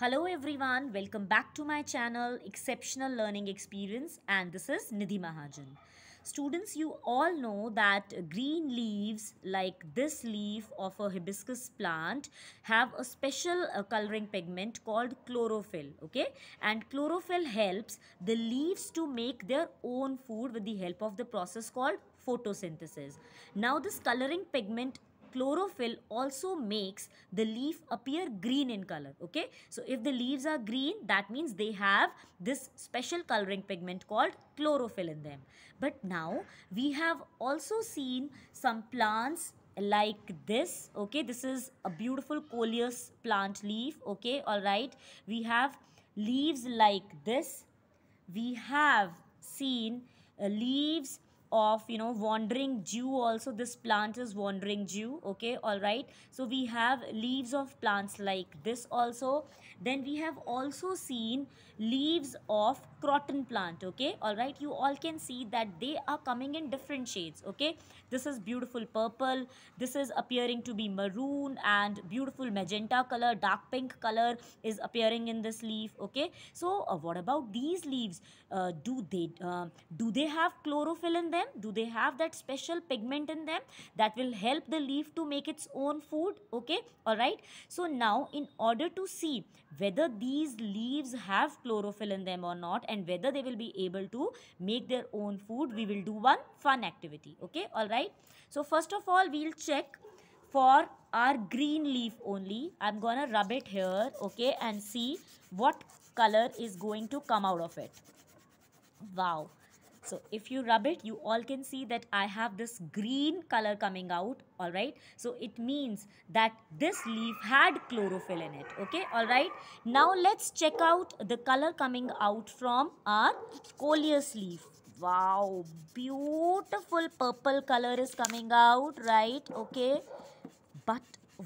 Hello everyone, welcome back to my channel Exceptional Learning Experience and this is Nidhi Mahajan. Students, you all know that green leaves like this leaf of a hibiscus plant have a special uh, coloring pigment called chlorophyll, okay? And chlorophyll helps the leaves to make their own food with the help of the process called photosynthesis. Now this coloring pigment chlorophyll also makes the leaf appear green in color okay so if the leaves are green that means they have this special coloring pigment called chlorophyll in them but now we have also seen some plants like this okay this is a beautiful coleus plant leaf okay all right we have leaves like this we have seen uh, leaves of you know wandering jew also this plant is wandering jew okay all right so we have leaves of plants like this also then we have also seen leaves of croton plant okay all right you all can see that they are coming in different shades okay this is beautiful purple this is appearing to be maroon and beautiful magenta color dark pink color is appearing in this leaf okay so uh, what about these leaves uh, do they uh, do they have chlorophyll in them them? Do they have that special pigment in them that will help the leaf to make its own food? Okay, alright. So now in order to see whether these leaves have chlorophyll in them or not and whether they will be able to make their own food, we will do one fun activity. Okay, alright. So first of all, we'll check for our green leaf only. I'm gonna rub it here, okay, and see what color is going to come out of it. Wow, so if you rub it, you all can see that I have this green color coming out, all right? So it means that this leaf had chlorophyll in it, okay, all right? Now let's check out the color coming out from our coleus leaf. Wow, beautiful purple color is coming out, right? Okay,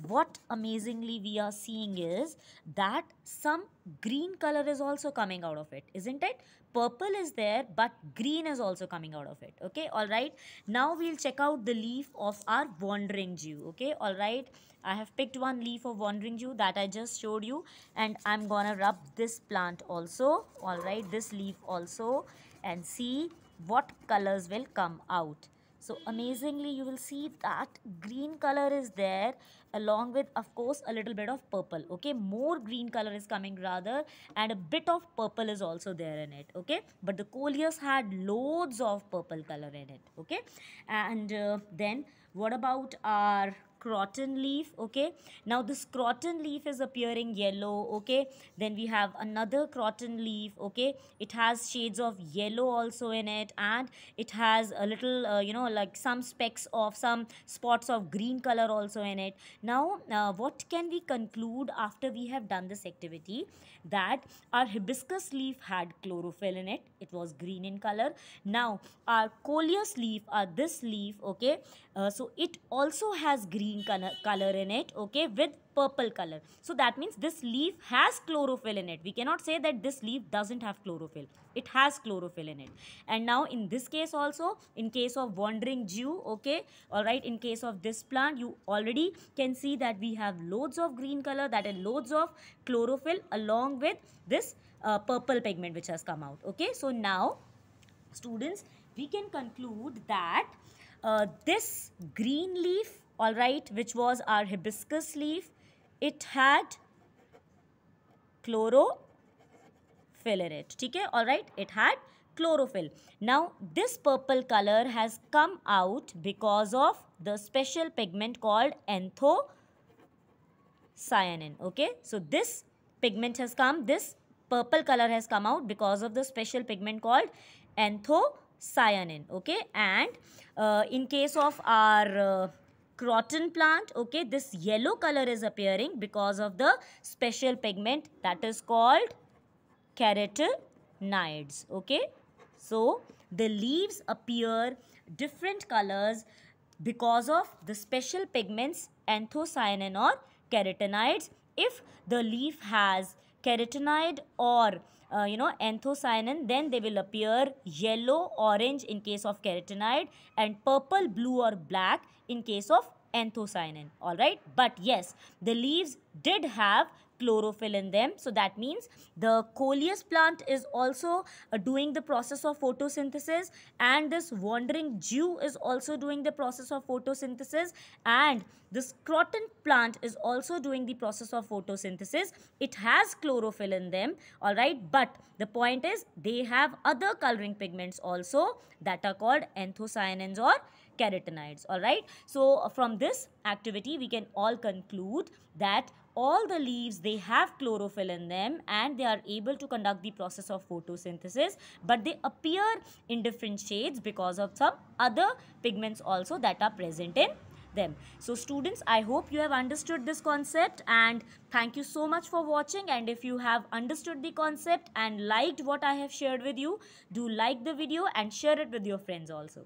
what amazingly we are seeing is that some green color is also coming out of it isn't it purple is there but green is also coming out of it okay all right now we'll check out the leaf of our wandering jew okay all right i have picked one leaf of wandering jew that i just showed you and i'm gonna rub this plant also all right this leaf also and see what colors will come out so amazingly you will see that green color is there along with of course a little bit of purple okay more green color is coming rather and a bit of purple is also there in it okay but the coleus had loads of purple color in it okay and uh, then what about our croton leaf okay now this croton leaf is appearing yellow okay then we have another croton leaf okay it has shades of yellow also in it and it has a little uh, you know like some specks of some spots of green color also in it now uh, what can we conclude after we have done this activity that our hibiscus leaf had chlorophyll in it it was green in color now our coleus leaf or this leaf okay uh, so it also has green green color in it okay with purple color so that means this leaf has chlorophyll in it we cannot say that this leaf doesn't have chlorophyll it has chlorophyll in it and now in this case also in case of wandering jew okay all right in case of this plant you already can see that we have loads of green color that is loads of chlorophyll along with this uh, purple pigment which has come out okay so now students we can conclude that uh, this green leaf all right, which was our hibiscus leaf. It had chlorophyll in it. Okay, all right, it had chlorophyll. Now, this purple color has come out because of the special pigment called anthocyanin. Okay, so this pigment has come, this purple color has come out because of the special pigment called anthocyanin. Okay, and uh, in case of our uh, croton plant okay this yellow color is appearing because of the special pigment that is called carotenoids okay so the leaves appear different colors because of the special pigments anthocyanin or carotenoids if the leaf has carotenoid or uh, you know anthocyanin then they will appear yellow orange in case of keratinoid and purple blue or black in case of anthocyanin all right but yes the leaves did have chlorophyll in them. So that means the coleus plant is also uh, doing the process of photosynthesis and this wandering Jew is also doing the process of photosynthesis and this croton plant is also doing the process of photosynthesis. It has chlorophyll in them, alright, but the point is they have other coloring pigments also that are called anthocyanins or carotenoids, alright. So uh, from this activity, we can all conclude that all the leaves they have chlorophyll in them and they are able to conduct the process of photosynthesis but they appear in different shades because of some other pigments also that are present in them. So students, I hope you have understood this concept and thank you so much for watching and if you have understood the concept and liked what I have shared with you, do like the video and share it with your friends also.